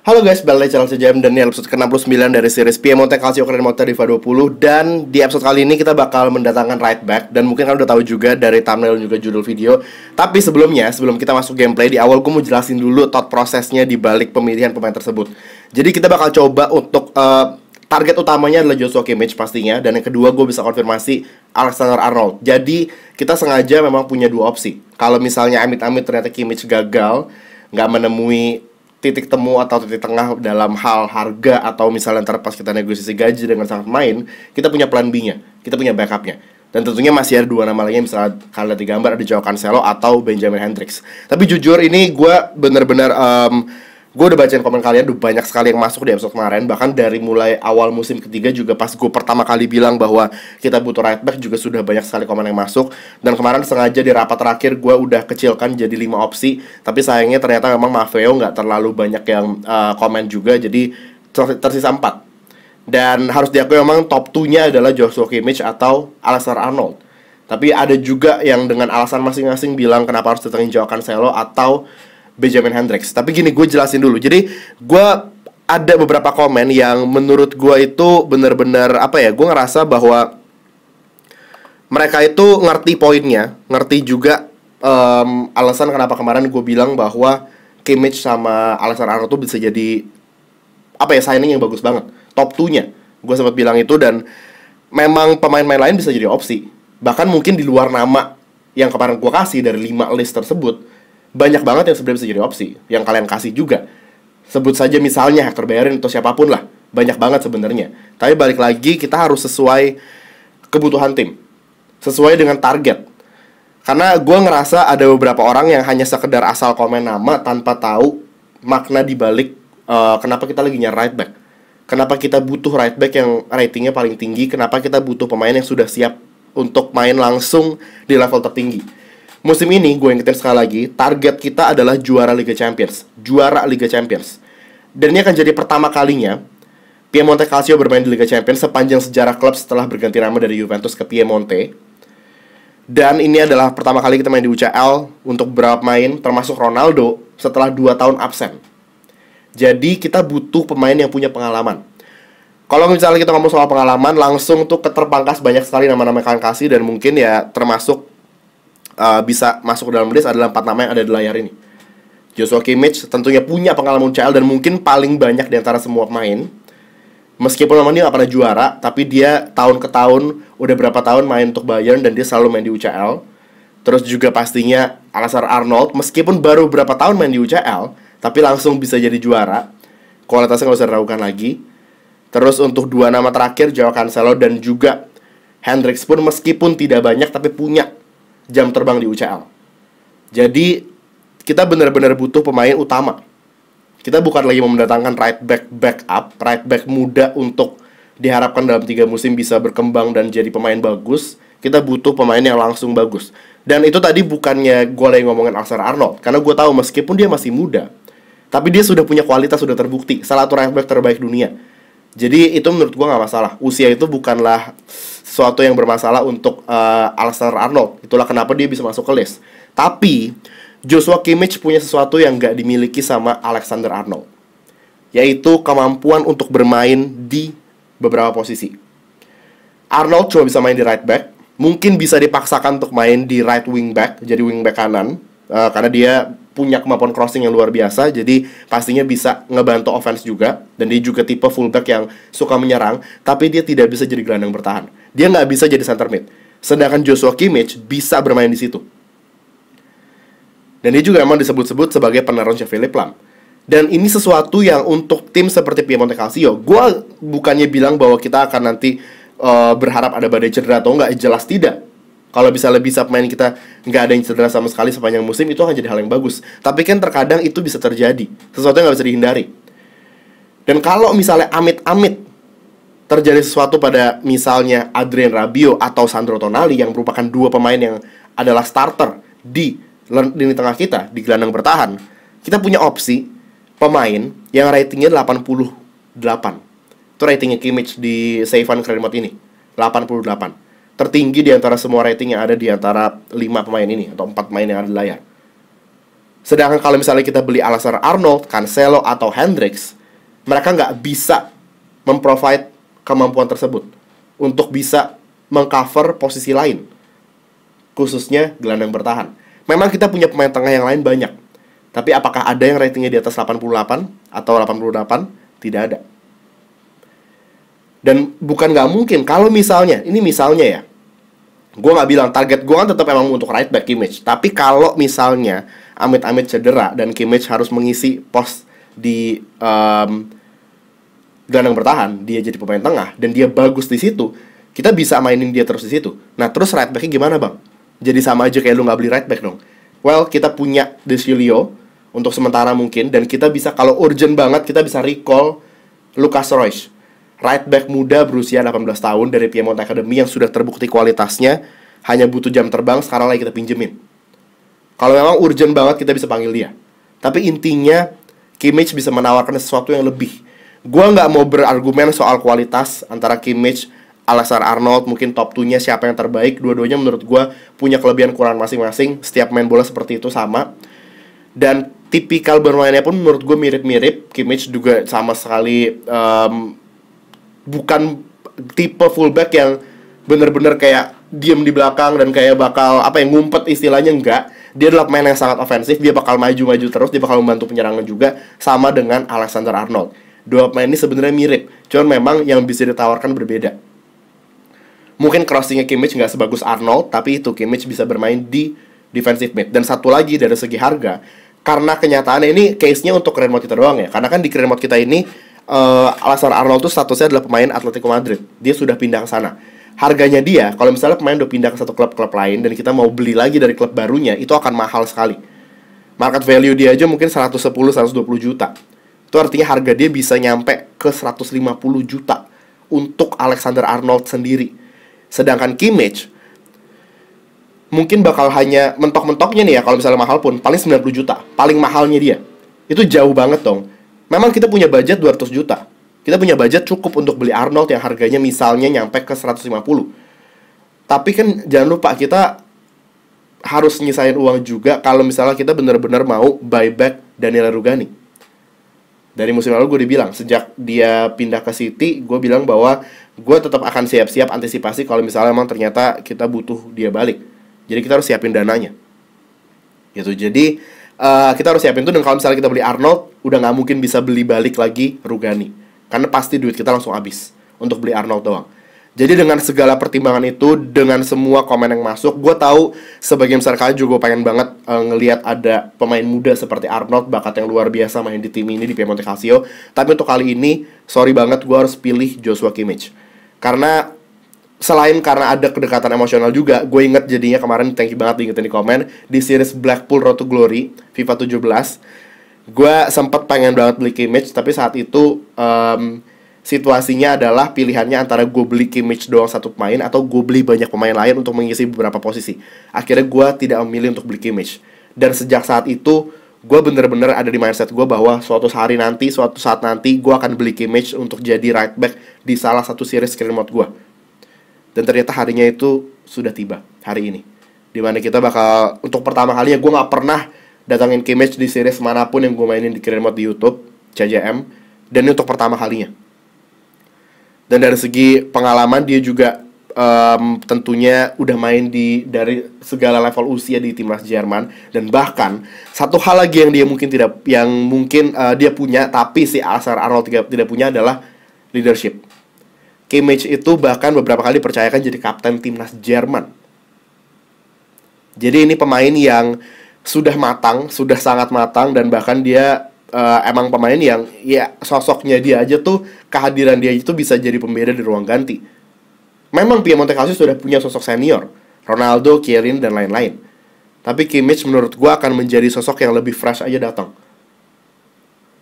Halo guys, balik channel sejam dan ini episode ke-69 dari series Piemonte Calcio Keren Motor Diva 20 Dan di episode kali ini kita bakal mendatangkan right back Dan mungkin kalian udah tahu juga dari thumbnail dan juga judul video Tapi sebelumnya, sebelum kita masuk gameplay Di awal gue mau jelasin dulu thought prosesnya di balik pemilihan pemain tersebut Jadi kita bakal coba untuk uh, target utamanya adalah Joshua Kimmich pastinya dan yang kedua gue bisa konfirmasi Alexander Arnold. Jadi kita sengaja memang punya dua opsi. Kalau misalnya amit-amit ternyata Kimmich gagal, nggak menemui titik temu atau titik tengah dalam hal harga atau misalnya ntar pas kita negosiasi gaji dengan sang pemain kita punya plan B-nya kita punya backup-nya. dan tentunya masih ada dua nama lainnya misalnya kalau lihat gambar ada Joao Cancelo atau Benjamin Hendricks tapi jujur ini gue bener-bener um, mmm, gue udah bacain komen kalian udah banyak sekali yang masuk di episode kemarin bahkan dari mulai awal musim ketiga juga pas gue pertama kali bilang bahwa kita butuh right back juga sudah banyak sekali komen yang masuk dan kemarin sengaja di rapat terakhir gue udah kecilkan jadi lima opsi tapi sayangnya ternyata memang Maveo nggak terlalu banyak yang uh, komen juga jadi tersisa empat dan harus diakui memang top 2-nya adalah Joshua Kimmich atau Alexander Arnold tapi ada juga yang dengan alasan masing-masing bilang kenapa harus datangin jawaban Selo atau Benjamin Hendrix. Tapi gini gue jelasin dulu. Jadi gue ada beberapa komen yang menurut gue itu bener-bener apa ya? Gue ngerasa bahwa mereka itu ngerti poinnya, ngerti juga um, alasan kenapa kemarin gue bilang bahwa Kimmich sama alasan Arnold tuh bisa jadi apa ya signing yang bagus banget, top 2-nya. Gue sempat bilang itu dan memang pemain-pemain lain bisa jadi opsi. Bahkan mungkin di luar nama yang kemarin gue kasih dari 5 list tersebut banyak banget yang sebenarnya bisa jadi opsi yang kalian kasih juga. Sebut saja misalnya hector Bellerin atau siapapun lah, banyak banget sebenarnya. Tapi balik lagi kita harus sesuai kebutuhan tim, sesuai dengan target. Karena gue ngerasa ada beberapa orang yang hanya sekedar asal komen nama tanpa tahu makna dibalik uh, eh, kenapa kita lagi nyari right back. Kenapa kita butuh right back yang ratingnya paling tinggi, kenapa kita butuh pemain yang sudah siap untuk main langsung di level tertinggi Musim ini gue ingetin sekali lagi, target kita adalah juara Liga Champions, juara Liga Champions. Dan ini akan jadi pertama kalinya Piemonte Calcio bermain di Liga Champions sepanjang sejarah klub setelah berganti nama dari Juventus ke Piemonte. Dan ini adalah pertama kali kita main di UCL untuk berapa main, termasuk Ronaldo setelah 2 tahun absen. Jadi kita butuh pemain yang punya pengalaman. Kalau misalnya kita ngomong soal pengalaman, langsung tuh keterpangkas banyak sekali nama-nama kalian kasih dan mungkin ya termasuk uh, bisa masuk ke dalam list adalah empat nama yang ada di layar ini. Joshua Kimmich tentunya punya pengalaman UCL dan mungkin paling banyak di antara semua pemain. Meskipun memang dia gak pernah juara, tapi dia tahun ke tahun, udah berapa tahun main untuk Bayern dan dia selalu main di UCL. Terus juga pastinya Alasar Arnold, meskipun baru berapa tahun main di UCL, tapi langsung bisa jadi juara. Kualitasnya gak usah diragukan lagi. Terus untuk dua nama terakhir, Joao Cancelo dan juga Hendrix pun meskipun tidak banyak tapi punya jam terbang di UCL. Jadi kita benar-benar butuh pemain utama. Kita bukan lagi mau mendatangkan right back backup, right back muda untuk diharapkan dalam tiga musim bisa berkembang dan jadi pemain bagus. Kita butuh pemain yang langsung bagus. Dan itu tadi bukannya gue lagi ngomongin Alexander Arnold, karena gue tahu meskipun dia masih muda, tapi dia sudah punya kualitas sudah terbukti, salah satu right back terbaik dunia. Jadi itu menurut gue nggak masalah. Usia itu bukanlah sesuatu yang bermasalah untuk uh, eh, Alexander Arnold. Itulah kenapa dia bisa masuk ke list. Tapi Joshua Kimmich punya sesuatu yang gak dimiliki sama Alexander Arnold, yaitu kemampuan untuk bermain di beberapa posisi. Arnold cuma bisa main di right back, mungkin bisa dipaksakan untuk main di right wing back, jadi wing back kanan, uh, karena dia punya kemampuan crossing yang luar biasa, jadi pastinya bisa ngebantu offense juga, dan dia juga tipe fullback yang suka menyerang, tapi dia tidak bisa jadi gelandang bertahan dia nggak bisa jadi center mid. Sedangkan Joshua Kimmich bisa bermain di situ. Dan dia juga memang disebut-sebut sebagai peneron Philip Lam. Dan ini sesuatu yang untuk tim seperti Piemonte Calcio, gue bukannya bilang bahwa kita akan nanti uh, berharap ada badai cedera atau nggak, jelas tidak. Kalau bisa lebih pemain kita nggak ada yang cedera sama sekali sepanjang musim itu akan jadi hal yang bagus. Tapi kan terkadang itu bisa terjadi, sesuatu yang nggak bisa dihindari. Dan kalau misalnya amit-amit terjadi sesuatu pada misalnya Adrian Rabiot atau Sandro Tonali yang merupakan dua pemain yang adalah starter di lini tengah kita di gelandang bertahan, kita punya opsi pemain yang ratingnya 88. Itu ratingnya Kimmich di Seivan Kremot ini, 88. Tertinggi di antara semua rating yang ada di antara 5 pemain ini atau 4 pemain yang ada di layar. Sedangkan kalau misalnya kita beli Alasar Arnold, Cancelo atau Hendrix mereka nggak bisa memprovide kemampuan tersebut untuk bisa mengcover posisi lain, khususnya gelandang bertahan. Memang kita punya pemain tengah yang lain banyak, tapi apakah ada yang ratingnya di atas 88 atau 88? Tidak ada. Dan bukan nggak mungkin kalau misalnya, ini misalnya ya, gue nggak bilang target gue kan tetap emang untuk right back image. Tapi kalau misalnya Amit Amit cedera dan Kimmich harus mengisi pos di um, gelandang bertahan, dia jadi pemain tengah dan dia bagus di situ, kita bisa mainin dia terus di situ. Nah, terus right back gimana, Bang? Jadi sama aja kayak lu nggak beli right back dong. Well, kita punya Desilio untuk sementara mungkin dan kita bisa kalau urgent banget kita bisa recall Lucas Royce. Right back muda berusia 18 tahun dari Piemont Academy yang sudah terbukti kualitasnya hanya butuh jam terbang sekarang lagi kita pinjemin. Kalau memang urgent banget kita bisa panggil dia. Tapi intinya Kimmich bisa menawarkan sesuatu yang lebih gue nggak mau berargumen soal kualitas antara Kimmich Alasar Arnold mungkin top 2-nya siapa yang terbaik dua-duanya menurut gue punya kelebihan kurang masing-masing setiap main bola seperti itu sama dan tipikal bermainnya pun menurut gue mirip-mirip Kimmich juga sama sekali um, bukan tipe fullback yang bener-bener kayak diem di belakang dan kayak bakal apa yang ngumpet istilahnya enggak dia adalah pemain yang sangat ofensif dia bakal maju-maju terus dia bakal membantu penyerangan juga sama dengan Alexander Arnold dua pemain ini sebenarnya mirip cuman memang yang bisa ditawarkan berbeda mungkin crossingnya Kimmich nggak sebagus Arnold tapi itu Kimmich bisa bermain di defensive mid dan satu lagi dari segi harga karena kenyataannya ini case-nya untuk remote kita doang ya karena kan di remote kita ini uh, eh, Alasan Arnold tuh statusnya adalah pemain Atletico Madrid dia sudah pindah ke sana harganya dia kalau misalnya pemain udah pindah ke satu klub-klub lain dan kita mau beli lagi dari klub barunya itu akan mahal sekali market value dia aja mungkin 110 120 juta itu artinya harga dia bisa nyampe ke 150 juta untuk Alexander Arnold sendiri. Sedangkan Kimmich mungkin bakal hanya mentok-mentoknya nih ya kalau misalnya mahal pun paling 90 juta, paling mahalnya dia. Itu jauh banget dong. Memang kita punya budget 200 juta. Kita punya budget cukup untuk beli Arnold yang harganya misalnya nyampe ke 150. Tapi kan jangan lupa kita harus nyisain uang juga kalau misalnya kita benar-benar mau buyback Daniel Rugani dari musim lalu gue dibilang sejak dia pindah ke City gue bilang bahwa gue tetap akan siap-siap antisipasi kalau misalnya emang ternyata kita butuh dia balik jadi kita harus siapin dananya gitu jadi uh, kita harus siapin tuh dan kalau misalnya kita beli Arnold udah nggak mungkin bisa beli balik lagi Rugani karena pasti duit kita langsung habis untuk beli Arnold doang jadi dengan segala pertimbangan itu, dengan semua komen yang masuk, gue tahu sebagian besar kalian juga gue pengen banget uh, ngelihat ada pemain muda seperti Arnold bakat yang luar biasa main di tim ini di Piemonte Calcio. Tapi untuk kali ini, sorry banget gue harus pilih Joshua Kimmich. Karena selain karena ada kedekatan emosional juga, gue inget jadinya kemarin thank you banget diingetin di komen di series Blackpool Road to Glory FIFA 17. Gue sempet pengen banget beli Kimmich, tapi saat itu um, situasinya adalah pilihannya antara gue beli Kimmich doang satu pemain atau gue beli banyak pemain lain untuk mengisi beberapa posisi. Akhirnya gue tidak memilih untuk beli Kimmich. Dan sejak saat itu gue bener-bener ada di mindset gue bahwa suatu hari nanti, suatu saat nanti gue akan beli Kimmich untuk jadi right back di salah satu series screen mode gue. Dan ternyata harinya itu sudah tiba, hari ini. Dimana kita bakal, untuk pertama kalinya gue gak pernah datangin Kimmich di series manapun yang gue mainin di screen mode di Youtube, CJM. Dan ini untuk pertama kalinya dan dari segi pengalaman dia juga um, tentunya udah main di dari segala level usia di timnas Jerman dan bahkan satu hal lagi yang dia mungkin tidak yang mungkin uh, dia punya tapi si Asar Arnold tidak, tidak punya adalah leadership. Kimmich itu bahkan beberapa kali dipercayakan jadi kapten timnas Jerman. Jadi ini pemain yang sudah matang, sudah sangat matang dan bahkan dia uh, emang pemain yang ya sosoknya dia aja tuh kehadiran dia itu bisa jadi pembeda di ruang ganti. Memang Piemonte Calcio sudah punya sosok senior, Ronaldo, Kierin dan lain-lain. Tapi Kimmich menurut gue akan menjadi sosok yang lebih fresh aja datang.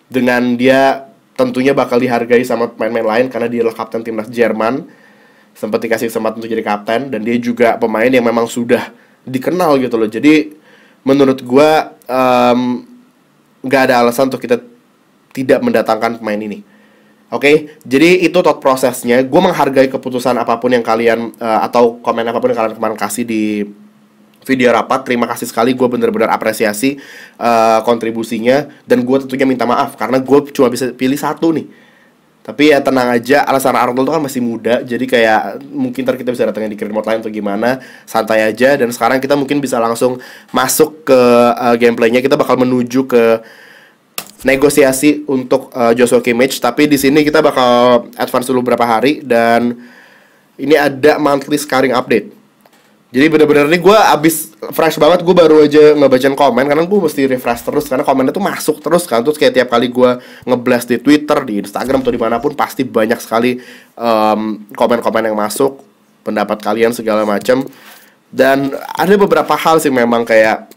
Dengan dia tentunya bakal dihargai sama pemain-pemain lain karena dia adalah kapten timnas Jerman. Sempat dikasih kesempatan untuk jadi kapten dan dia juga pemain yang memang sudah dikenal gitu loh. Jadi menurut gue um, nggak ada alasan untuk kita tidak mendatangkan pemain ini. Oke, okay? jadi itu thought prosesnya. Gue menghargai keputusan apapun yang kalian uh, atau komen apapun yang kalian kemarin kasih di video rapat. Terima kasih sekali, gue benar-benar apresiasi uh, kontribusinya dan gue tentunya minta maaf karena gue cuma bisa pilih satu nih tapi ya tenang aja, alasan Arnold itu kan masih muda, jadi kayak mungkin ntar kita bisa datangin di remote lain atau gimana, santai aja. Dan sekarang kita mungkin bisa langsung masuk ke uh, gameplaynya. Kita bakal menuju ke negosiasi untuk uh, Joshua Kimmich. Tapi di sini kita bakal advance dulu beberapa hari dan ini ada monthly scoring update jadi bener-bener nih gue abis fresh banget gue baru aja ngebacain komen karena gue mesti refresh terus karena komennya tuh masuk terus kan terus kayak tiap kali gue ngeblast di Twitter di Instagram atau dimanapun pasti banyak sekali komen komen-komen yang masuk pendapat kalian segala macem dan ada beberapa hal sih memang kayak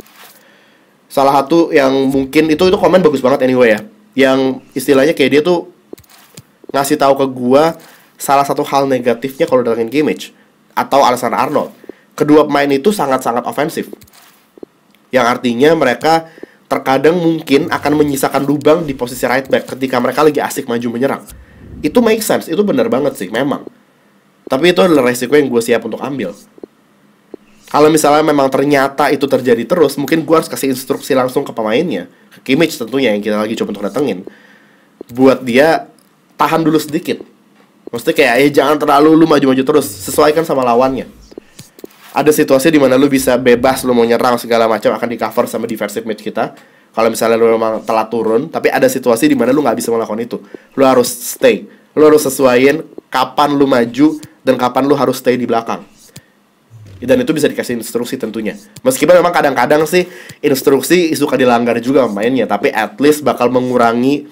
salah satu yang mungkin itu itu komen bagus banget anyway ya yang istilahnya kayak dia tuh ngasih tahu ke gue salah satu hal negatifnya kalau game image atau alasan Arnold kedua pemain itu sangat-sangat ofensif. Yang artinya mereka terkadang mungkin akan menyisakan lubang di posisi right back ketika mereka lagi asik maju menyerang. Itu make sense, itu bener banget sih, memang. Tapi itu adalah resiko yang gue siap untuk ambil. Kalau misalnya memang ternyata itu terjadi terus, mungkin gue harus kasih instruksi langsung ke pemainnya. Ke Kimmich tentunya yang kita lagi coba untuk datengin. Buat dia tahan dulu sedikit. Maksudnya kayak ya jangan terlalu lu maju-maju terus, sesuaikan sama lawannya ada situasi di mana lu bisa bebas lu mau nyerang segala macam akan di cover sama defensive mid kita kalau misalnya lu memang telat turun tapi ada situasi di mana lu nggak bisa melakukan itu lu harus stay lu harus sesuaiin kapan lu maju dan kapan lu harus stay di belakang dan itu bisa dikasih instruksi tentunya meskipun memang kadang-kadang sih instruksi suka dilanggar juga mainnya tapi at least bakal mengurangi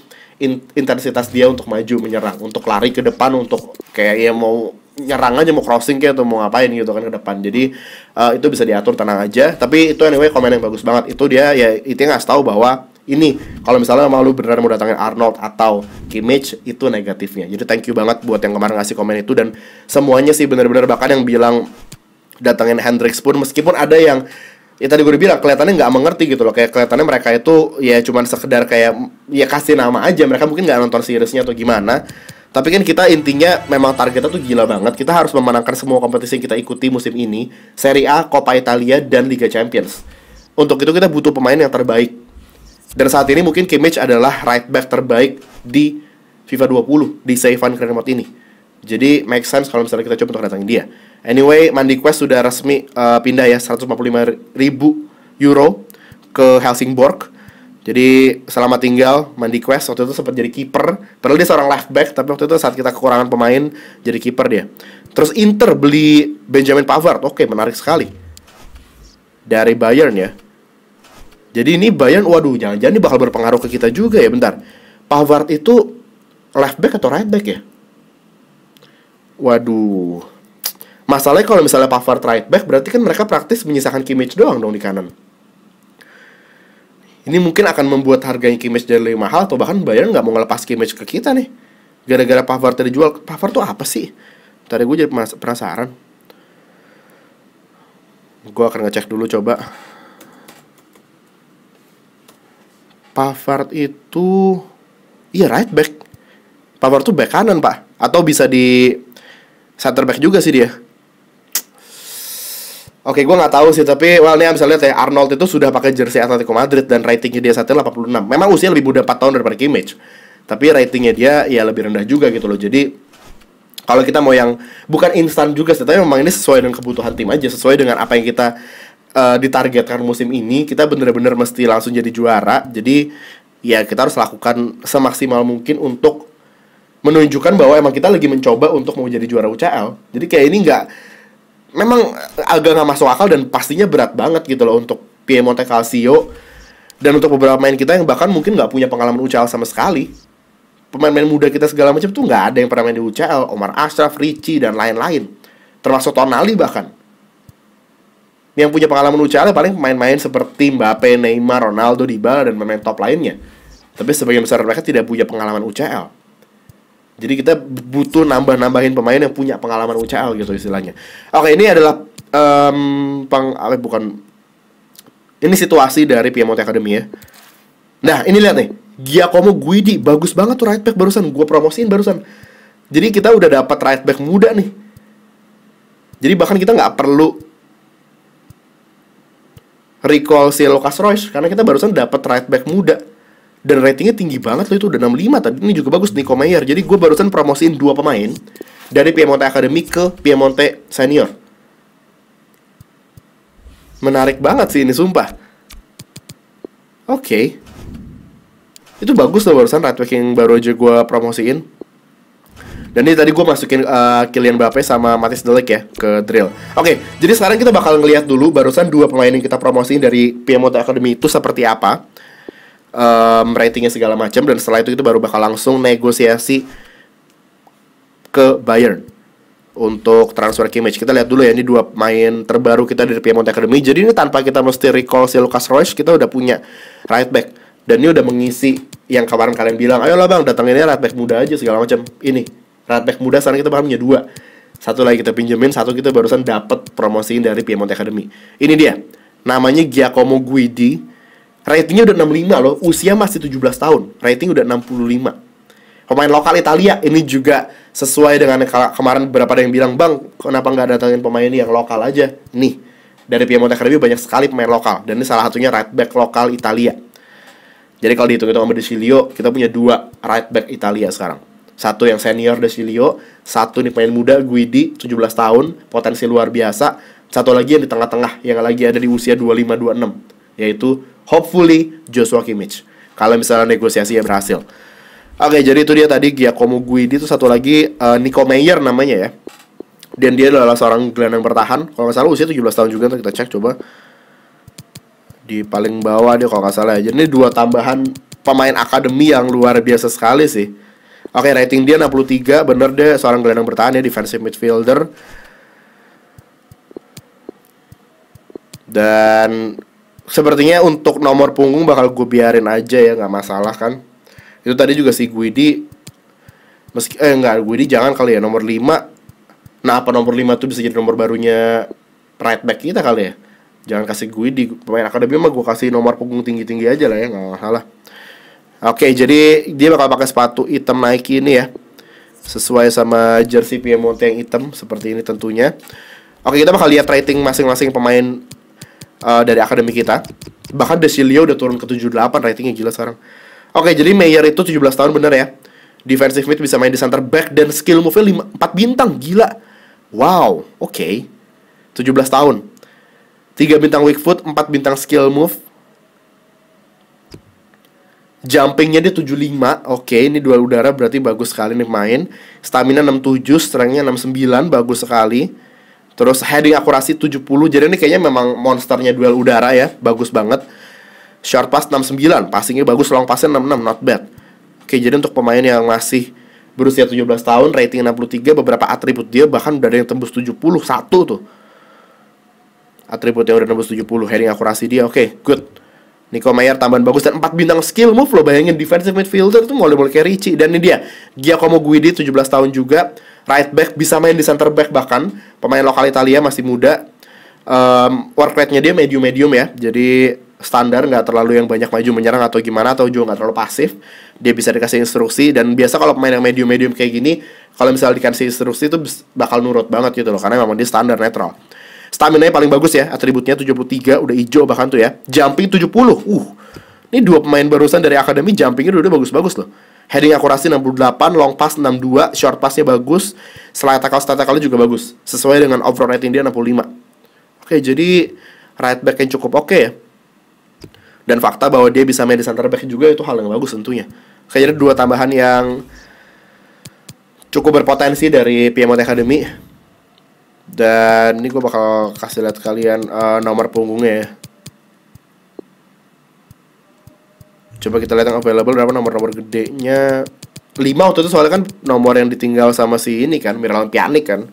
intensitas dia untuk maju menyerang, untuk lari ke depan, untuk kayak ya mau nyerang aja mau crossing kayak atau mau ngapain gitu kan ke depan. Jadi uh, itu bisa diatur tenang aja. Tapi itu anyway komen yang bagus banget. Itu dia ya itu nggak tahu bahwa ini kalau misalnya mau lu beneran mau datangin Arnold atau Kimmich itu negatifnya. Jadi thank you banget buat yang kemarin ngasih komen itu dan semuanya sih bener-bener bahkan yang bilang datangin Hendrix pun meskipun ada yang ya tadi gue udah bilang kelihatannya nggak mengerti gitu loh kayak kelihatannya mereka itu ya cuman sekedar kayak ya kasih nama aja mereka mungkin nggak nonton seriesnya atau gimana tapi kan kita intinya memang targetnya tuh gila banget. Kita harus memenangkan semua kompetisi yang kita ikuti musim ini, Serie A, Coppa Italia dan Liga Champions. Untuk itu kita butuh pemain yang terbaik. Dan saat ini mungkin Kimmich adalah right back terbaik di FIFA 20 di Seifan Van ini. Jadi make sense kalau misalnya kita coba untuk datangin dia. Anyway, Mandi Quest sudah resmi uh, pindah ya 145 ribu euro ke Helsingborg. Jadi selamat tinggal Mandi Quest waktu itu sempat jadi kiper. Padahal dia seorang left back tapi waktu itu saat kita kekurangan pemain jadi kiper dia. Terus Inter beli Benjamin Pavard. Oke, menarik sekali. Dari Bayern ya. Jadi ini Bayern waduh jangan-jangan ini bakal berpengaruh ke kita juga ya bentar. Pavard itu left back atau right back ya? Waduh. Masalahnya kalau misalnya Pavard right back berarti kan mereka praktis menyisakan Kimmich doang dong di kanan. Ini mungkin akan membuat harganya Kimmich jadi lebih mahal atau bahkan Bayern nggak mau ngelepas Kimmich ke kita nih. Gara-gara Pavard tadi jual, Pavard tuh apa sih? Tadi gue jadi penasaran. Gue akan ngecek dulu coba. Pavard itu iya right back. Pavard tuh back kanan, Pak. Atau bisa di center back juga sih dia. Oke, gue nggak tahu sih, tapi well nih misalnya lihat ya Arnold itu sudah pakai jersey Atletico Madrid dan ratingnya dia saat 86. Memang usia lebih muda 4 tahun daripada Kimmich. Tapi ratingnya dia ya lebih rendah juga gitu loh. Jadi kalau kita mau yang bukan instan juga sih, tapi memang ini sesuai dengan kebutuhan tim aja, sesuai dengan apa yang kita uh, ditargetkan musim ini, kita bener-bener mesti langsung jadi juara. Jadi ya kita harus lakukan semaksimal mungkin untuk menunjukkan bahwa emang kita lagi mencoba untuk mau jadi juara UCL. Jadi kayak ini nggak memang agak nggak masuk akal dan pastinya berat banget gitu loh untuk Piemonte Calcio dan untuk beberapa pemain kita yang bahkan mungkin nggak punya pengalaman UCL sama sekali pemain-pemain muda kita segala macam tuh nggak ada yang pernah main di UCL Omar Ashraf, Ricci dan lain-lain termasuk Tonali bahkan yang punya pengalaman UCL ya paling pemain-pemain seperti Mbappe, Neymar, Ronaldo, Dybala dan pemain top lainnya tapi sebagian besar mereka tidak punya pengalaman UCL jadi kita butuh nambah-nambahin pemain yang punya pengalaman UCL gitu istilahnya. Oke, ini adalah um, peng eh, bukan ini situasi dari Piemonte Academy ya. Nah, ini lihat nih. Giacomo Guidi bagus banget tuh right back barusan gua promosiin barusan. Jadi kita udah dapat right back muda nih. Jadi bahkan kita nggak perlu recall si Lucas Royce karena kita barusan dapat right back muda dan ratingnya tinggi banget loh itu udah 65 tadi ini juga bagus Nico Meyer jadi gue barusan promosiin dua pemain dari Piemonte Academy ke Piemonte Senior menarik banget sih ini sumpah oke okay. itu bagus loh barusan right yang baru aja gue promosiin dan ini tadi gue masukin uh, Kylian Mbappe sama Matis Delik ya ke drill. Oke, okay, jadi sekarang kita bakal ngelihat dulu barusan dua pemain yang kita promosiin dari Piemonte Academy itu seperti apa um, ratingnya segala macam dan setelah itu itu baru bakal langsung negosiasi ke Bayern untuk transfer Kimmich. Kita lihat dulu ya ini dua pemain terbaru kita dari Piemonte Academy. Jadi ini tanpa kita mesti recall si Lucas Royce, kita udah punya right back dan ini udah mengisi yang kemarin kalian bilang, ayolah bang datanginnya right back muda aja segala macam. Ini right back muda sekarang kita punya dua. Satu lagi kita pinjemin, satu kita barusan dapat promosiin dari Piemonte Academy. Ini dia. Namanya Giacomo Guidi Ratingnya udah 65 loh, usia masih 17 tahun. Rating udah 65 pemain lokal Italia ini juga sesuai dengan kemarin beberapa ada yang bilang bang kenapa nggak datangin pemain yang lokal aja nih dari Piemonte Academy banyak sekali pemain lokal dan ini salah satunya right back lokal Italia jadi kalau dihitung hitung sama Desilio kita punya dua right back Italia sekarang satu yang senior Desilio satu nih pemain muda Guidi 17 tahun potensi luar biasa satu lagi yang di tengah-tengah yang lagi ada di usia 25 26 yaitu hopefully Joshua Kimmich. Kalau misalnya negosiasi yang berhasil. Oke, jadi itu dia tadi Giacomo Guidi itu satu lagi uh, Nico Meyer namanya ya. Dan dia adalah seorang gelandang bertahan. Kalau nggak salah usia 17 tahun juga, kita cek coba. Di paling bawah dia kalau nggak salah ya. Jadi ini dua tambahan pemain akademi yang luar biasa sekali sih. Oke, rating dia 63, bener deh seorang gelandang bertahan ya, defensive midfielder. Dan sepertinya untuk nomor punggung bakal gue biarin aja ya nggak masalah kan itu tadi juga si Guidi meski eh nggak Guidi jangan kali ya nomor 5 nah apa nomor 5 tuh bisa jadi nomor barunya right back kita kali ya jangan kasih Guidi pemain akademi mah gue kasih nomor punggung tinggi-tinggi aja lah ya nggak masalah oke jadi dia bakal pakai sepatu hitam Nike ini ya sesuai sama jersey Piemonte yang hitam seperti ini tentunya oke kita bakal lihat rating masing-masing pemain uh, dari akademi kita. Bahkan Desilio udah turun ke 78 ratingnya gila sekarang. Oke, jadi Meyer itu 17 tahun bener ya. Defensive mid bisa main di center back dan skill move-nya 5, 4 bintang, gila. Wow, oke. Okay. 17 tahun. 3 bintang weak foot, 4 bintang skill move. Jumpingnya dia 75 Oke okay, ini dual udara berarti bagus sekali nih main Stamina 67 Strengthnya 69 Bagus sekali Terus heading akurasi 70. Jadi ini kayaknya memang monsternya duel udara ya. Bagus banget. Short pass 69. Passingnya bagus. Long passnya 66. Not bad. Oke, jadi untuk pemain yang masih berusia 17 tahun, rating 63, beberapa atribut dia bahkan udah ada yang tembus satu tuh. Atribut yang udah tembus 70, heading akurasi dia, oke, good. Nico Mayer tambahan bagus dan 4 bintang skill move lo bayangin defensive midfielder tuh mulai boleh kayak Richie dan ini dia Giacomo Guidi 17 tahun juga right back bisa main di center back bahkan pemain lokal Italia masih muda um, work rate-nya dia medium-medium ya jadi standar nggak terlalu yang banyak maju menyerang atau gimana atau juga nggak terlalu pasif dia bisa dikasih instruksi dan biasa kalau pemain yang medium-medium kayak gini kalau misalnya dikasih instruksi itu bakal nurut banget gitu loh karena memang dia standar netral stamina nya paling bagus ya atributnya 73 udah hijau bahkan tuh ya jumping 70 uh ini dua pemain barusan dari akademi jumpingnya udah bagus-bagus loh. Heading akurasi 68, long pass 62, short passnya bagus, slide tackle slide tackle juga bagus. Sesuai dengan overall rating dia 65. Oke, jadi right back yang cukup oke ya. Dan fakta bahwa dia bisa main di center back juga itu hal yang bagus tentunya. Oke, jadi dua tambahan yang cukup berpotensi dari Piemonte Academy. Dan ini gue bakal kasih lihat kalian uh, nomor punggungnya ya. coba kita lihat yang available berapa nomor-nomor gedenya lima waktu itu soalnya kan nomor yang ditinggal sama si ini kan Miralem Pianik kan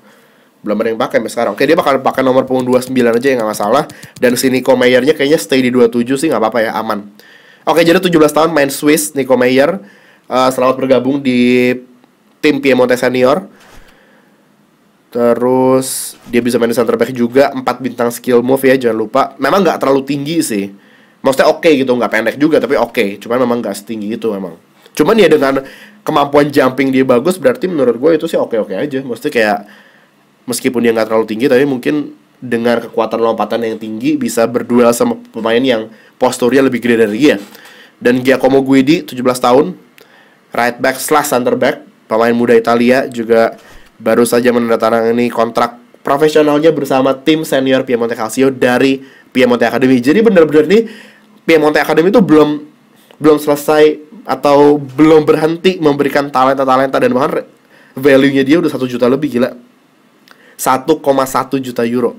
belum ada yang pakai sampai sekarang. Oke, dia bakal pakai nomor punggung 29 aja yang nggak masalah. Dan si Nico Meyer-nya kayaknya stay di 27 sih nggak apa-apa ya, aman. Oke, jadi 17 tahun main Swiss Nico Meyer uh, eh, selamat bergabung di tim Piemonte Senior. Terus dia bisa main di center back juga, 4 bintang skill move ya, jangan lupa. Memang nggak terlalu tinggi sih maksudnya oke okay gitu nggak pendek juga tapi oke okay. cuman memang nggak setinggi itu memang cuman ya dengan kemampuan jumping dia bagus berarti menurut gue itu sih oke oke aja maksudnya kayak meskipun dia nggak terlalu tinggi tapi mungkin dengan kekuatan lompatan yang tinggi bisa berduel sama pemain yang posturnya lebih gede dari dia dan Giacomo Guidi 17 tahun right back slash center back pemain muda Italia juga baru saja menandatangani kontrak profesionalnya bersama tim senior Piemonte Calcio dari Piemonte Academy jadi benar-benar nih Piemonte Academy itu belum belum selesai atau belum berhenti memberikan talenta-talenta dan bahkan value-nya dia udah satu juta lebih gila. 1,1 juta euro.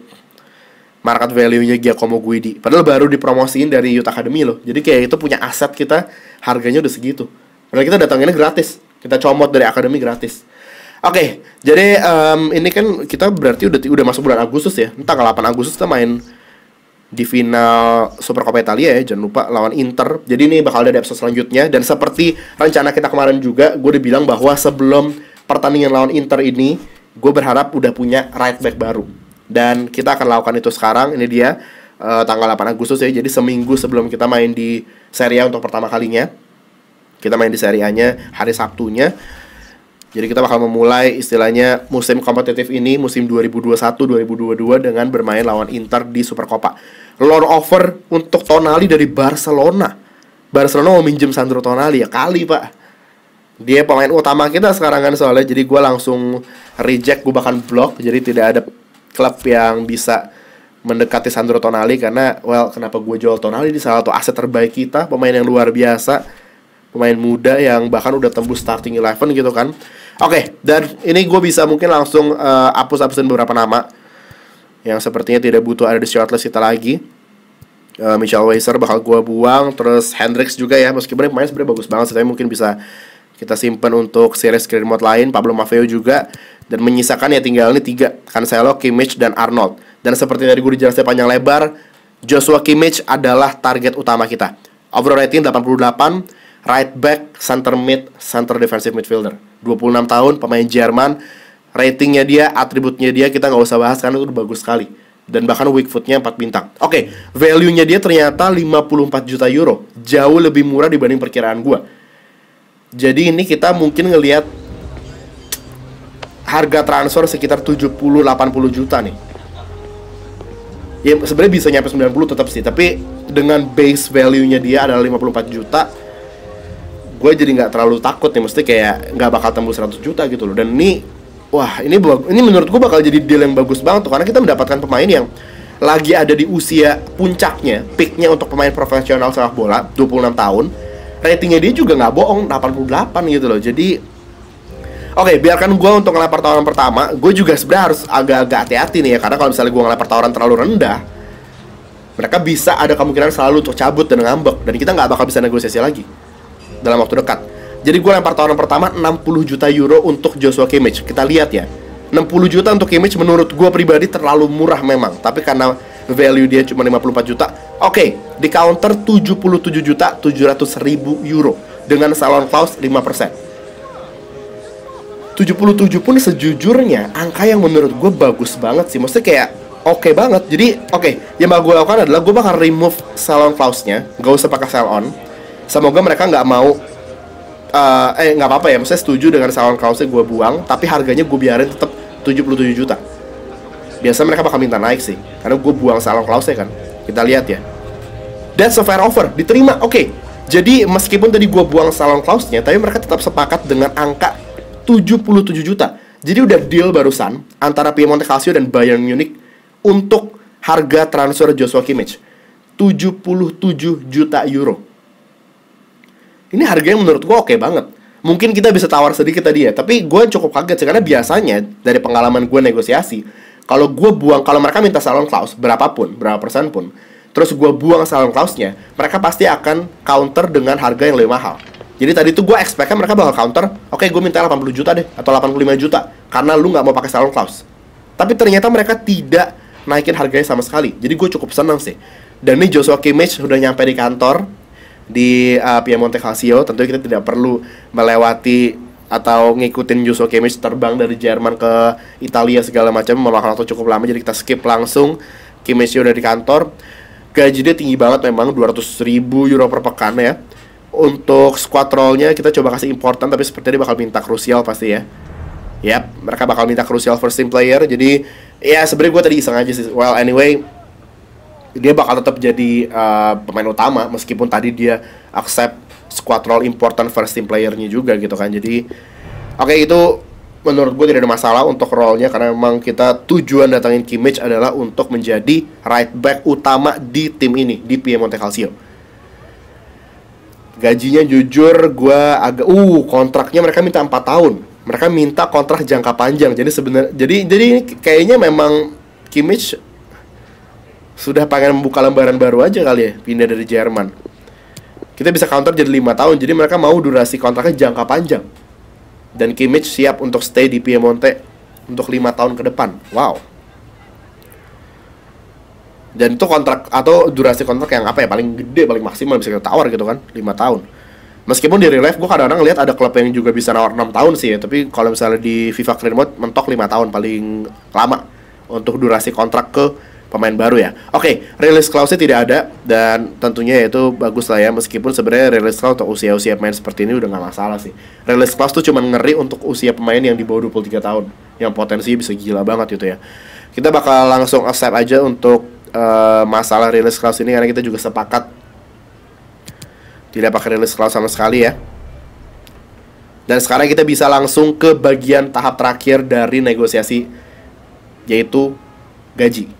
Market value-nya Giacomo Guidi. Padahal baru dipromosiin dari Youth Academy loh. Jadi kayak itu punya aset kita harganya udah segitu. Padahal kita datanginnya gratis. Kita comot dari Academy gratis. Oke, okay, jadi um, ini kan kita berarti udah udah masuk bulan Agustus ya. Tanggal 8 Agustus kita main di final Super Coppa Italia ya jangan lupa lawan Inter jadi ini bakal ada episode selanjutnya dan seperti rencana kita kemarin juga gue udah bilang bahwa sebelum pertandingan lawan Inter ini gue berharap udah punya right back baru dan kita akan lakukan itu sekarang ini dia uh, tanggal 8 Agustus ya jadi seminggu sebelum kita main di Serie A untuk pertama kalinya kita main di Serie A-nya hari Sabtunya jadi kita bakal memulai istilahnya musim kompetitif ini musim 2021-2022 dengan bermain lawan Inter di Supercopa. Loan offer untuk Tonali dari Barcelona. Barcelona mau minjem Sandro Tonali ya kali pak. Dia pemain utama kita sekarang kan soalnya jadi gue langsung reject gue bahkan block jadi tidak ada klub yang bisa mendekati Sandro Tonali karena well kenapa gue jual Tonali di salah satu aset terbaik kita pemain yang luar biasa pemain muda yang bahkan udah tembus starting eleven gitu kan Oke, okay, dan ini gue bisa mungkin langsung uh, eh, hapus hapusin beberapa nama yang sepertinya tidak butuh ada di shortlist kita lagi. Uh, eh, Michel Weiser bakal gue buang, terus Hendrix juga ya, meskipun pemain sebenarnya bagus banget, tapi mungkin bisa kita simpan untuk series screen mode lain. Pablo Maffeo juga dan menyisakan ya tinggal ini tiga, saya Cancelo, Kimmich dan Arnold. Dan seperti dari gue dijelaskan panjang lebar, Joshua Kimmich adalah target utama kita. Overall rating 88, right back, center mid, center defensive midfielder. 26 tahun, pemain Jerman. Ratingnya dia, atributnya dia kita nggak usah bahas karena itu udah bagus sekali. Dan bahkan weak footnya 4 bintang. Oke, okay, value-nya dia ternyata 54 juta euro. Jauh lebih murah dibanding perkiraan gue. Jadi ini kita mungkin ngelihat harga transfer sekitar 70-80 juta nih. Ya sebenarnya bisa nyampe 90 tetap sih, tapi dengan base value-nya dia adalah 54 juta, gue jadi nggak terlalu takut nih mesti kayak nggak bakal tembus 100 juta gitu loh dan ini wah ini ini menurut gue bakal jadi deal yang bagus banget tuh karena kita mendapatkan pemain yang lagi ada di usia puncaknya peaknya untuk pemain profesional sepak bola 26 tahun ratingnya dia juga nggak bohong 88 gitu loh jadi Oke, okay, biarkan gue untuk ngelapar tawaran pertama. Gue juga sebenarnya harus agak-agak hati-hati nih ya, karena kalau misalnya gue ngelapar tawaran terlalu rendah, mereka bisa ada kemungkinan selalu untuk cabut dan ngambek, dan kita nggak bakal bisa negosiasi lagi dalam waktu dekat. Jadi gue lempar tawaran pertama 60 juta euro untuk Joshua Kimmich. Kita lihat ya. 60 juta untuk Kimmich menurut gue pribadi terlalu murah memang. Tapi karena value dia cuma 54 juta, oke, okay, di counter 77 juta 700 ribu euro dengan salon clause 5%. 77 pun sejujurnya angka yang menurut gue bagus banget sih. Maksudnya kayak oke okay banget. Jadi oke, okay, yang bakal gue lakukan adalah gue bakal remove salon clause-nya, gak usah pakai salon semoga mereka nggak mau uh, eh nggak apa-apa ya maksudnya setuju dengan salon kaosnya gue buang tapi harganya gue biarin tetap 77 juta Biasa mereka bakal minta naik sih karena gue buang salon klausnya kan kita lihat ya that's a fair offer diterima oke okay. jadi meskipun tadi gue buang salon klausnya tapi mereka tetap sepakat dengan angka 77 juta jadi udah deal barusan antara Piemonte Calcio dan Bayern Munich untuk harga transfer Joshua Kimmich 77 juta euro ini harganya menurut gue oke okay banget mungkin kita bisa tawar sedikit tadi ya tapi gue cukup kaget karena biasanya dari pengalaman gue negosiasi kalau gue buang kalau mereka minta salon Klaus berapapun berapa persen pun terus gue buang salon Klausnya, mereka pasti akan counter dengan harga yang lebih mahal jadi tadi tuh gue expect mereka bakal counter oke okay, gue minta 80 juta deh atau 85 juta karena lu nggak mau pakai salon Klaus. tapi ternyata mereka tidak naikin harganya sama sekali jadi gue cukup senang sih dan ini Joshua Kimmich sudah nyampe di kantor di uh, Piemonte Calcio tentu kita tidak perlu melewati atau ngikutin Jusso Kimmich terbang dari Jerman ke Italia segala macam melakukan waktu cukup lama jadi kita skip langsung Kimmich udah di kantor gaji dia tinggi banget memang 200 ribu euro per pekan ya untuk squad rollnya kita coba kasih important tapi sepertinya dia bakal minta krusial pasti ya Yap, mereka bakal minta krusial first team player jadi ya sebenarnya gue tadi iseng aja sih well anyway dia bakal tetap jadi uh, pemain utama meskipun tadi dia accept squad role important first team playernya juga gitu kan jadi oke okay, itu menurut gue tidak ada masalah untuk role-nya karena memang kita tujuan datangin Kimmich adalah untuk menjadi right back utama di tim ini di Piemonte Calcio gajinya jujur gue agak uh kontraknya mereka minta 4 tahun mereka minta kontrak jangka panjang jadi sebenarnya jadi jadi kayaknya memang Kimmich sudah pengen membuka lembaran baru aja kali ya pindah dari Jerman kita bisa counter jadi lima tahun jadi mereka mau durasi kontraknya jangka panjang dan Kimmich siap untuk stay di Piemonte untuk lima tahun ke depan wow dan itu kontrak atau durasi kontrak yang apa ya paling gede paling maksimal bisa kita tawar gitu kan lima tahun meskipun di real gue kadang-kadang lihat ada klub yang juga bisa nawar enam tahun sih ya tapi kalau misalnya di FIFA Career Mode mentok lima tahun paling lama untuk durasi kontrak ke pemain baru ya. Oke, okay, release clause tidak ada dan tentunya itu bagus lah ya meskipun sebenarnya release clause untuk usia-usia pemain seperti ini udah gak masalah sih. Release clause tuh cuman ngeri untuk usia pemain yang di bawah 23 tahun yang potensi bisa gila banget gitu ya. Kita bakal langsung accept aja untuk uh, masalah release clause ini karena kita juga sepakat tidak pakai release clause sama sekali ya. Dan sekarang kita bisa langsung ke bagian tahap terakhir dari negosiasi yaitu gaji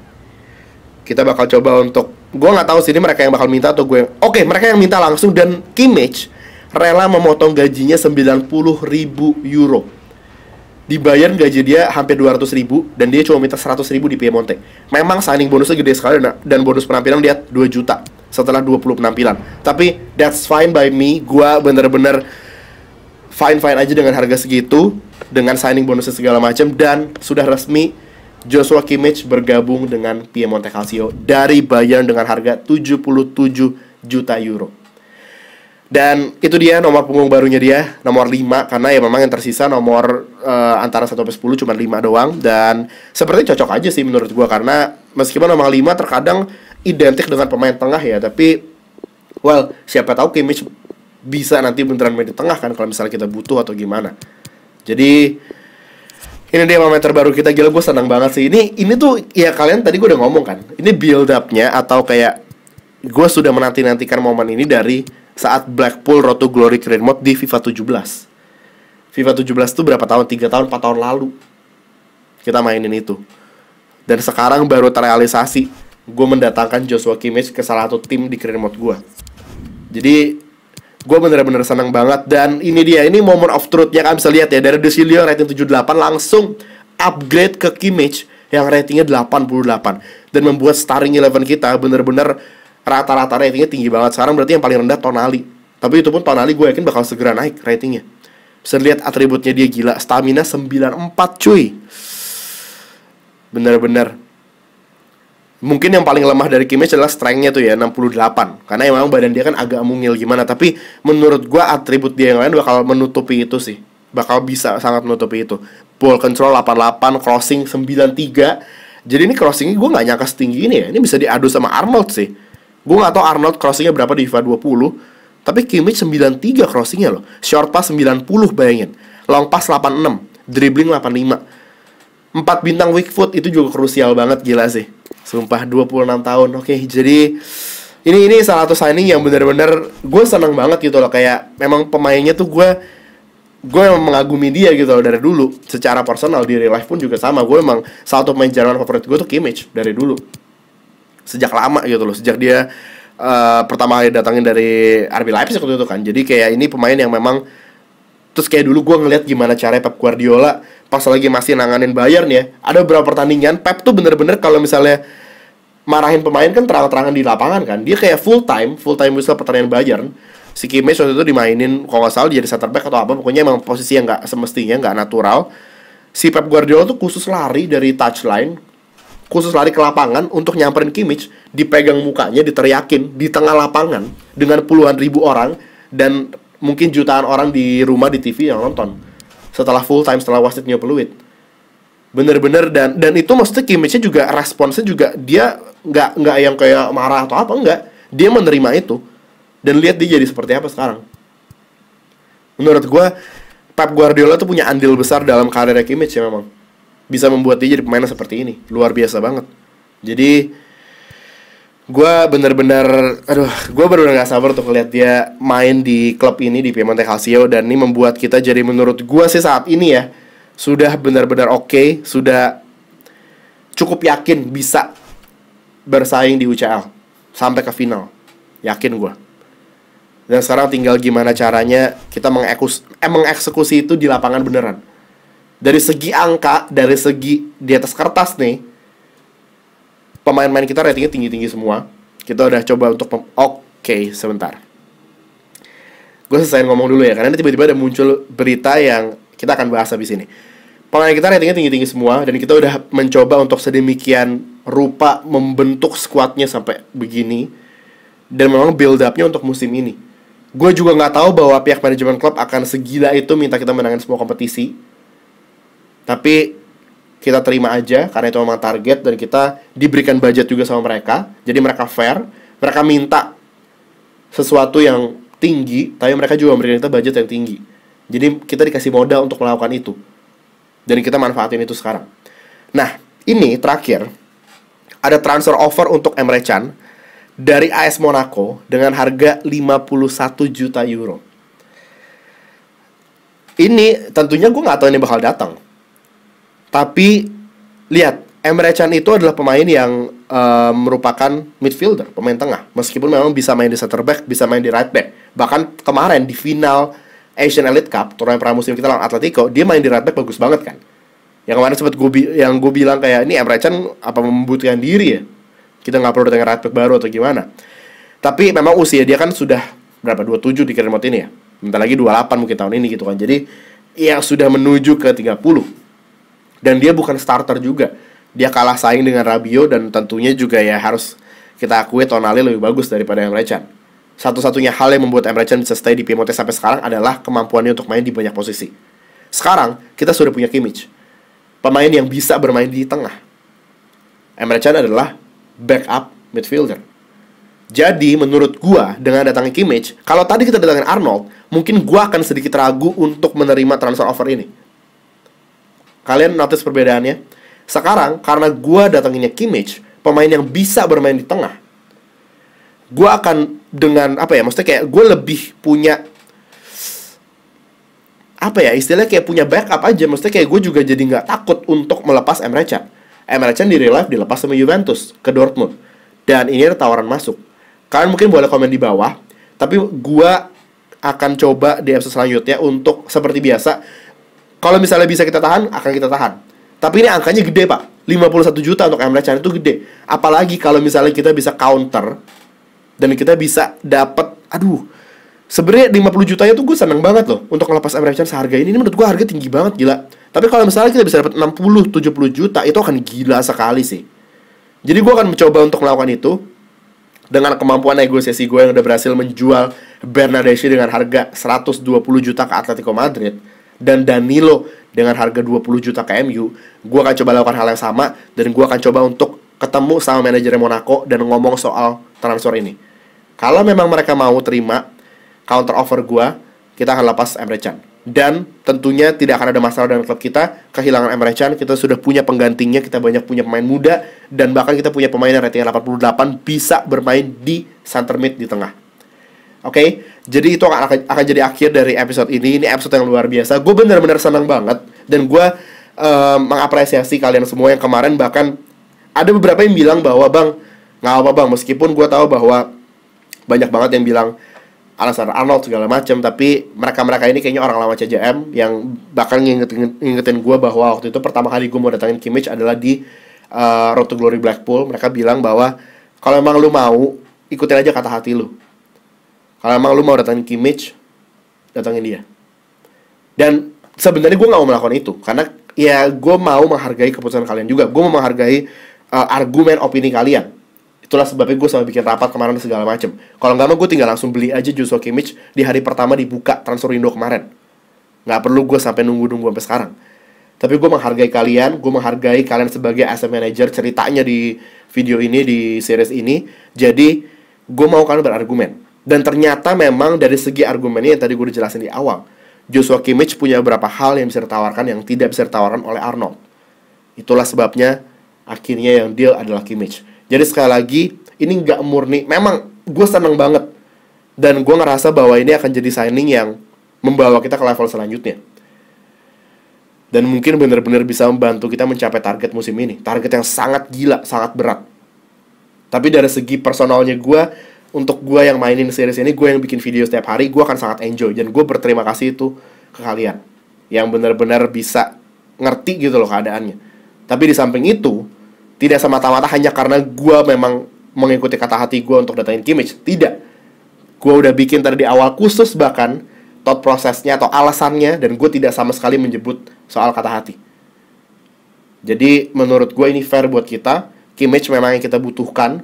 kita bakal coba untuk gue nggak tahu sih ini mereka yang bakal minta atau gue oke okay, mereka yang minta langsung dan Kimmich rela memotong gajinya 90 ribu euro dibayar gaji dia hampir 200 ribu dan dia cuma minta 100 ribu di Piemonte memang signing bonusnya gede sekali dan bonus penampilan dia 2 juta setelah 20 penampilan tapi that's fine by me gue bener-bener fine fine aja dengan harga segitu dengan signing bonusnya segala macam dan sudah resmi Joshua Kimmich bergabung dengan Piemonte Calcio dari Bayern dengan harga 77 juta euro. Dan itu dia nomor punggung barunya dia, nomor 5 karena ya memang yang tersisa nomor uh, antara 1 sampai 10 cuma 5 doang dan seperti cocok aja sih menurut gua karena meskipun nomor 5 terkadang identik dengan pemain tengah ya, tapi well, siapa tahu Kimmich bisa nanti beneran main di tengah kan kalau misalnya kita butuh atau gimana. Jadi ini dia parameter baru kita gila gue senang banget sih ini ini tuh ya kalian tadi gue udah ngomong kan ini build upnya atau kayak gue sudah menanti nantikan momen ini dari saat Blackpool Road to Glory Career Mode di FIFA 17 FIFA 17 tuh berapa tahun Tiga tahun empat tahun lalu kita mainin itu dan sekarang baru terrealisasi gue mendatangkan Joshua Kimmich ke salah satu tim di Career Mode gue jadi gue bener-bener senang banget dan ini dia ini moment of truth ya kan bisa lihat ya dari Desilio rating 78 langsung upgrade ke Kimmich yang ratingnya 88 dan membuat starting eleven kita bener-bener rata-rata ratingnya tinggi banget sekarang berarti yang paling rendah Tonali tapi itu pun Tonali gue yakin bakal segera naik ratingnya bisa lihat atributnya dia gila stamina 94 cuy bener-bener mungkin yang paling lemah dari Kimmich adalah strengthnya tuh ya 68 karena ya emang badan dia kan agak mungil gimana tapi menurut gua atribut dia yang lain bakal menutupi itu sih bakal bisa sangat menutupi itu ball control 88 crossing 93 jadi ini crossingnya gue nggak nyangka setinggi ini ya ini bisa diadu sama Arnold sih gue nggak tahu Arnold crossingnya berapa di FIFA 20 tapi Kimmich 93 crossingnya loh short pass 90 bayangin long pass 86 dribbling 85 empat bintang weak foot itu juga krusial banget gila sih Sumpah 26 tahun. Oke, okay, jadi ini ini salah satu signing yang benar-benar gue seneng banget gitu loh kayak memang pemainnya tuh gue gue emang mengagumi dia gitu loh dari dulu secara personal di real life pun juga sama gue emang salah satu pemain jalan favorit gue tuh Kimmich dari dulu sejak lama gitu loh sejak dia uh, pertama kali datangin dari RB Leipzig waktu itu kan jadi kayak ini pemain yang memang Terus kayak dulu gue ngeliat gimana caranya Pep Guardiola pas lagi masih nanganin Bayern ya. Ada beberapa pertandingan Pep tuh bener-bener kalau misalnya marahin pemain kan terang-terangan di lapangan kan. Dia kayak full time, full time bisa pertandingan Bayern. Si Kimmich waktu itu dimainin kalau nggak salah jadi center back atau apa. Pokoknya emang posisi yang nggak semestinya, nggak natural. Si Pep Guardiola tuh khusus lari dari touchline khusus lari ke lapangan untuk nyamperin Kimmich dipegang mukanya diteriakin di tengah lapangan dengan puluhan ribu orang dan mungkin jutaan orang di rumah di TV yang nonton setelah full time setelah wasit peluit bener-bener dan dan itu mesti image nya juga responsnya juga dia nggak nggak yang kayak marah atau apa enggak dia menerima itu dan lihat dia jadi seperti apa sekarang menurut gue Pep Guardiola tuh punya andil besar dalam karirnya image ya memang bisa membuat dia jadi pemain seperti ini luar biasa banget jadi gue bener-bener aduh gue bener-bener gak sabar tuh ngeliat dia main di klub ini di Piemonte Calcio dan ini membuat kita jadi menurut gue sih saat ini ya sudah bener-bener oke okay, sudah cukup yakin bisa bersaing di UCL sampai ke final yakin gue dan sekarang tinggal gimana caranya kita mengekus eh, mengeksekusi itu di lapangan beneran dari segi angka dari segi di atas kertas nih pemain-pemain kita ratingnya tinggi-tinggi semua. Kita udah coba untuk pem- oke okay, sebentar. Gue selesai ngomong dulu ya, karena tiba-tiba ada muncul berita yang kita akan bahas habis ini. Pemain kita ratingnya tinggi-tinggi semua dan kita udah mencoba untuk sedemikian rupa membentuk skuadnya sampai begini dan memang build up-nya untuk musim ini. Gue juga nggak tahu bahwa pihak manajemen klub akan segila itu minta kita menangin semua kompetisi. Tapi kita terima aja karena itu memang target dan kita diberikan budget juga sama mereka. Jadi mereka fair, mereka minta sesuatu yang tinggi, tapi mereka juga memberikan kita budget yang tinggi. Jadi kita dikasih modal untuk melakukan itu. Dan kita manfaatin itu sekarang. Nah, ini terakhir ada transfer offer untuk Emre Can dari AS Monaco dengan harga 51 juta euro. Ini tentunya gue gak tahu ini bakal datang tapi lihat, Emre Can itu adalah pemain yang uh, merupakan midfielder, pemain tengah. Meskipun memang bisa main di center back, bisa main di right back. Bahkan kemarin di final Asian Elite Cup, turnamen pramusim kita lawan Atletico, dia main di right back bagus banget kan. Yang kemarin sempat gue yang gue bilang kayak ini Emre Can apa membutuhkan diri ya? Kita nggak perlu datang right back baru atau gimana. Tapi memang usia dia kan sudah berapa? 27 di Kirimot ini ya. Bentar lagi 28 mungkin tahun ini gitu kan. Jadi ya sudah menuju ke 30 dan dia bukan starter juga dia kalah saing dengan Rabio dan tentunya juga ya harus kita akui Tonali lebih bagus daripada Emre Can. Satu-satunya hal yang membuat Emre Can bisa stay di Piemonte sampai sekarang adalah kemampuannya untuk main di banyak posisi. Sekarang kita sudah punya Kimmich, pemain yang bisa bermain di tengah. Emre Can adalah backup midfielder. Jadi menurut gua dengan datangnya Kimmich, kalau tadi kita datangin Arnold, mungkin gua akan sedikit ragu untuk menerima transfer offer ini. Kalian notice perbedaannya? Sekarang karena gue datanginnya Kimmich, pemain yang bisa bermain di tengah, gue akan dengan apa ya? Maksudnya kayak gue lebih punya apa ya istilahnya kayak punya backup aja maksudnya kayak gue juga jadi nggak takut untuk melepas Emre Can Emre Can di real life dilepas sama Juventus ke Dortmund dan ini ada tawaran masuk kalian mungkin boleh komen di bawah tapi gue akan coba di episode selanjutnya untuk seperti biasa kalau misalnya bisa kita tahan, akan kita tahan. Tapi ini angkanya gede, Pak. 51 juta untuk Emre Can itu gede. Apalagi kalau misalnya kita bisa counter dan kita bisa dapat aduh sebenarnya 50 jutanya tuh gue seneng banget loh untuk ngelepas Emre Can seharga ini. Ini menurut gue harga tinggi banget gila. Tapi kalau misalnya kita bisa dapat 60 70 juta itu akan gila sekali sih. Jadi gue akan mencoba untuk melakukan itu dengan kemampuan negosiasi gue yang udah berhasil menjual Bernadeschi dengan harga 120 juta ke Atletico Madrid dan Danilo dengan harga 20 juta KMU, MU, gue akan coba lakukan hal yang sama dan gue akan coba untuk ketemu sama manajer Monaco dan ngomong soal transfer ini. Kalau memang mereka mau terima counter offer gue, kita akan lepas Emre Can. Dan tentunya tidak akan ada masalah dengan klub kita Kehilangan Emre Can, kita sudah punya penggantinya Kita banyak punya pemain muda Dan bahkan kita punya pemain yang ratingnya 88 Bisa bermain di center mid di tengah Oke, okay? jadi itu akan, akan jadi akhir dari episode ini. Ini episode yang luar biasa. Gue bener-bener senang banget dan gue uh, mengapresiasi kalian semua yang kemarin bahkan ada beberapa yang bilang bahwa bang nggak apa bang meskipun gue tahu bahwa banyak banget yang bilang alasan Arnold segala macam tapi mereka mereka ini kayaknya orang lama CJM yang bahkan ngingetin gue bahwa waktu itu pertama kali gue mau datangin Kimmich adalah di uh, Road to Glory Blackpool mereka bilang bahwa kalau emang lu mau ikutin aja kata hati lu kalau emang lu mau datangin Kimmich, datangin dia. Dan sebenarnya gue gak mau melakukan itu karena ya gue mau menghargai keputusan kalian juga. Gue mau menghargai uh, argumen opini kalian. Itulah sebabnya gue sampai bikin rapat kemarin segala macem. Kalau nggak mau gue tinggal langsung beli aja Joshua Kimmich di hari pertama dibuka transfer window kemarin. Nggak perlu gue sampai nunggu-nunggu sampai sekarang. Tapi gue menghargai kalian, gue menghargai kalian sebagai asset manager ceritanya di video ini, di series ini. Jadi, gue mau kalian berargumen dan ternyata memang dari segi argumennya yang tadi gue udah jelasin di awal, Joshua Kimmich punya beberapa hal yang bisa ditawarkan yang tidak bisa ditawarkan oleh Arnold. Itulah sebabnya akhirnya yang deal adalah Kimmich. Jadi sekali lagi, ini nggak murni. Memang gue seneng banget. Dan gue ngerasa bahwa ini akan jadi signing yang membawa kita ke level selanjutnya. Dan mungkin benar-benar bisa membantu kita mencapai target musim ini. Target yang sangat gila, sangat berat. Tapi dari segi personalnya gue, untuk gue yang mainin series ini gue yang bikin video setiap hari gue akan sangat enjoy dan gue berterima kasih itu ke kalian yang benar-benar bisa ngerti gitu loh keadaannya tapi di samping itu tidak semata-mata hanya karena gue memang mengikuti kata hati gue untuk datangin Kimmich tidak gue udah bikin tadi di awal khusus bahkan thought prosesnya atau alasannya dan gue tidak sama sekali menyebut soal kata hati jadi menurut gue ini fair buat kita Kimmich memang yang kita butuhkan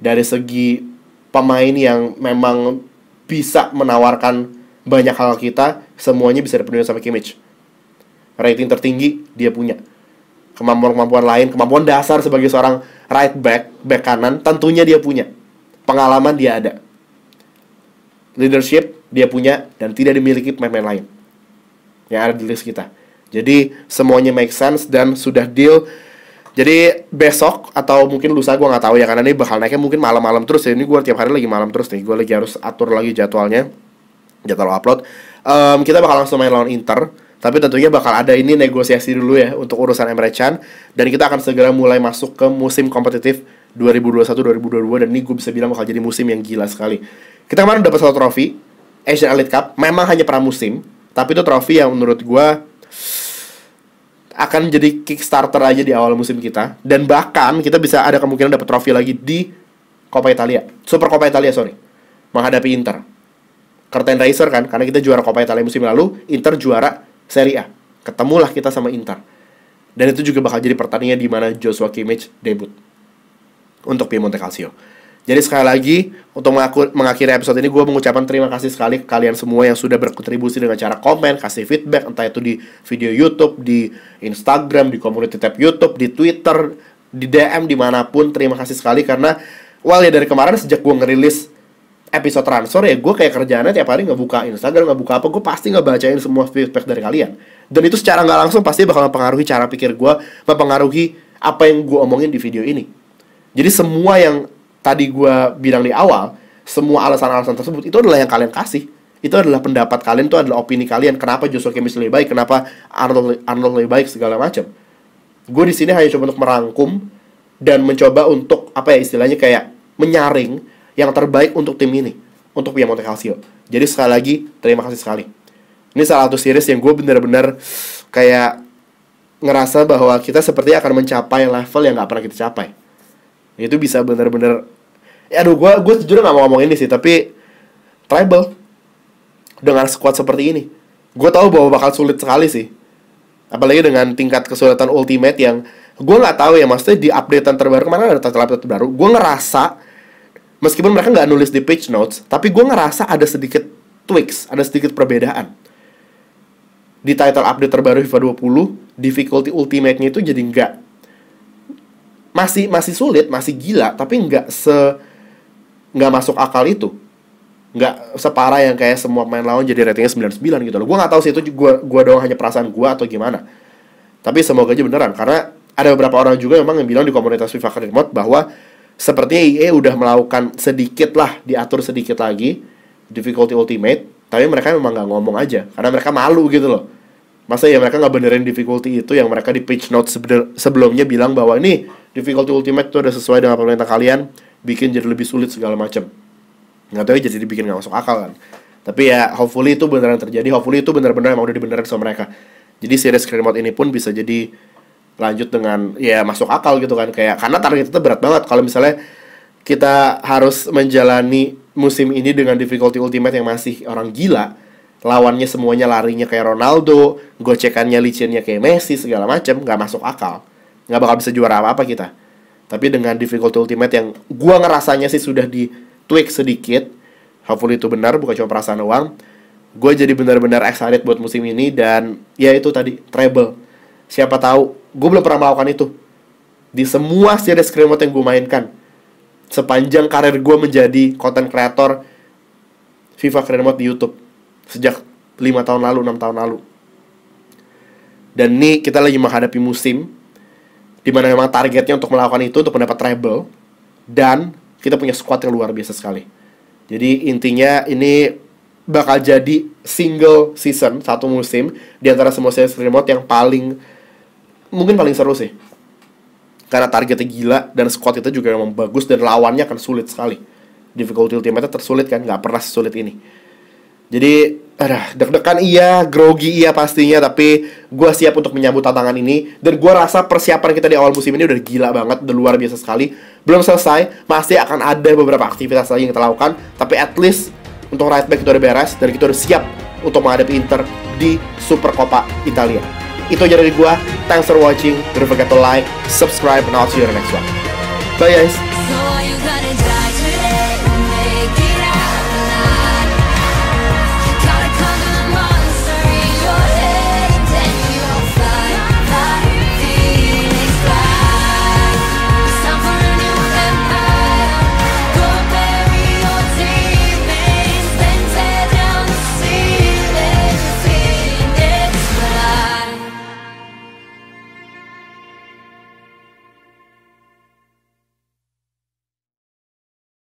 dari segi pemain yang memang bisa menawarkan banyak hal kita, semuanya bisa dipenuhi sama Kimmich. Rating tertinggi dia punya. Kemampuan-kemampuan lain, kemampuan dasar sebagai seorang right back, back kanan, tentunya dia punya. Pengalaman dia ada. Leadership dia punya dan tidak dimiliki pemain-pemain lain yang ada di list kita. Jadi semuanya make sense dan sudah deal jadi besok atau mungkin lusa gue nggak tahu ya karena ini bakal naiknya mungkin malam-malam terus ya. Ini gue tiap hari lagi malam terus nih. Gue lagi harus atur lagi jadwalnya. Jadwal upload. Um, kita bakal langsung main lawan Inter. Tapi tentunya bakal ada ini negosiasi dulu ya untuk urusan Emre Can dan kita akan segera mulai masuk ke musim kompetitif 2021-2022 dan ini gue bisa bilang bakal jadi musim yang gila sekali. Kita kemarin dapat satu trofi Asian Elite Cup, memang hanya musim tapi itu trofi yang menurut gue akan jadi Kickstarter aja di awal musim kita dan bahkan kita bisa ada kemungkinan dapat trofi lagi di Coppa Italia Super Coppa Italia sorry menghadapi Inter curtain Racer kan karena kita juara Coppa Italia musim lalu Inter juara Serie A ketemulah kita sama Inter dan itu juga bakal jadi pertandingan di mana Joshua Kimmich debut untuk Piemonte Calcio jadi sekali lagi untuk mengakhiri episode ini gue mengucapkan terima kasih sekali ke kalian semua yang sudah berkontribusi dengan cara komen, kasih feedback entah itu di video YouTube, di Instagram, di community tab YouTube, di Twitter, di DM dimanapun. Terima kasih sekali karena well ya dari kemarin sejak gue ngerilis episode transfer ya gue kayak kerjaannya tiap hari nggak buka Instagram nggak buka apa gue pasti nggak bacain semua feedback dari kalian dan itu secara nggak langsung pasti bakal mempengaruhi cara pikir gue mempengaruhi apa yang gue omongin di video ini jadi semua yang tadi gue bilang di awal, semua alasan-alasan tersebut itu adalah yang kalian kasih. Itu adalah pendapat kalian, itu adalah opini kalian. Kenapa Joshua Kimmich lebih baik, kenapa Arnold, Arnold lebih baik, segala macam. Gue di sini hanya coba untuk merangkum dan mencoba untuk apa ya istilahnya kayak menyaring yang terbaik untuk tim ini, untuk Piemonte Calcio. Jadi sekali lagi terima kasih sekali. Ini salah satu series yang gue bener-bener kayak ngerasa bahwa kita seperti akan mencapai level yang gak pernah kita capai itu bisa bener-bener ya aduh gue gue sejujurnya nggak mau ngomong ini sih tapi tribal dengan squad seperti ini gue tahu bahwa bakal sulit sekali sih apalagi dengan tingkat kesulitan ultimate yang gue nggak tahu ya maksudnya di updatean terbaru kemarin ada update terbaru gue ngerasa meskipun mereka nggak nulis di page notes tapi gue ngerasa ada sedikit tweaks ada sedikit perbedaan di title update terbaru FIFA 20 difficulty ultimate-nya itu jadi nggak masih masih sulit, masih gila, tapi nggak se nggak masuk akal itu. Nggak separah yang kayak semua pemain lawan jadi ratingnya 99 gitu loh. Gue nggak tahu sih itu gue gue doang hanya perasaan gue atau gimana. Tapi semoga aja beneran karena ada beberapa orang juga memang yang bilang di komunitas FIFA credit Mode bahwa sepertinya EA udah melakukan sedikit lah diatur sedikit lagi difficulty ultimate tapi mereka memang nggak ngomong aja karena mereka malu gitu loh masa ya mereka nggak benerin difficulty itu yang mereka di pitch note sebelumnya bilang bahwa ini difficulty ultimate itu udah sesuai dengan pemerintah kalian bikin jadi lebih sulit segala macam nggak tahu ya, jadi dibikin nggak masuk akal kan tapi ya hopefully itu beneran terjadi hopefully itu bener-bener emang udah dibenerin sama mereka jadi series mode ini pun bisa jadi lanjut dengan ya masuk akal gitu kan kayak karena target itu berat banget kalau misalnya kita harus menjalani musim ini dengan difficulty ultimate yang masih orang gila lawannya semuanya larinya kayak Ronaldo gocekannya licinnya kayak Messi segala macam nggak masuk akal nggak bakal bisa juara apa apa kita tapi dengan difficulty ultimate yang gua ngerasanya sih sudah di tweak sedikit hopefully itu benar bukan cuma perasaan doang gue jadi benar-benar excited buat musim ini dan ya itu tadi treble siapa tahu gue belum pernah melakukan itu di semua series screamot yang gue mainkan sepanjang karir gue menjadi content creator FIFA Career di YouTube sejak lima tahun lalu, enam tahun lalu. Dan nih kita lagi menghadapi musim dimana memang targetnya untuk melakukan itu untuk mendapat treble dan kita punya squad yang luar biasa sekali jadi intinya ini bakal jadi single season satu musim di antara semua series remote yang paling mungkin paling seru sih karena targetnya gila dan squad kita juga memang bagus dan lawannya akan sulit sekali difficulty ultimate tersulit kan nggak pernah sulit ini jadi Aduh, deg-degan iya, grogi iya pastinya, tapi gue siap untuk menyambut tantangan ini. Dan gue rasa persiapan kita di awal musim ini udah gila banget, udah luar biasa sekali. Belum selesai, masih akan ada beberapa aktivitas lagi yang kita lakukan, tapi at least untuk right back itu udah beres, dan kita udah siap untuk menghadapi Inter di Super Supercoppa Italia. Itu aja dari gue, thanks for watching, don't forget to like, subscribe, and I'll see you in the next one. Bye guys!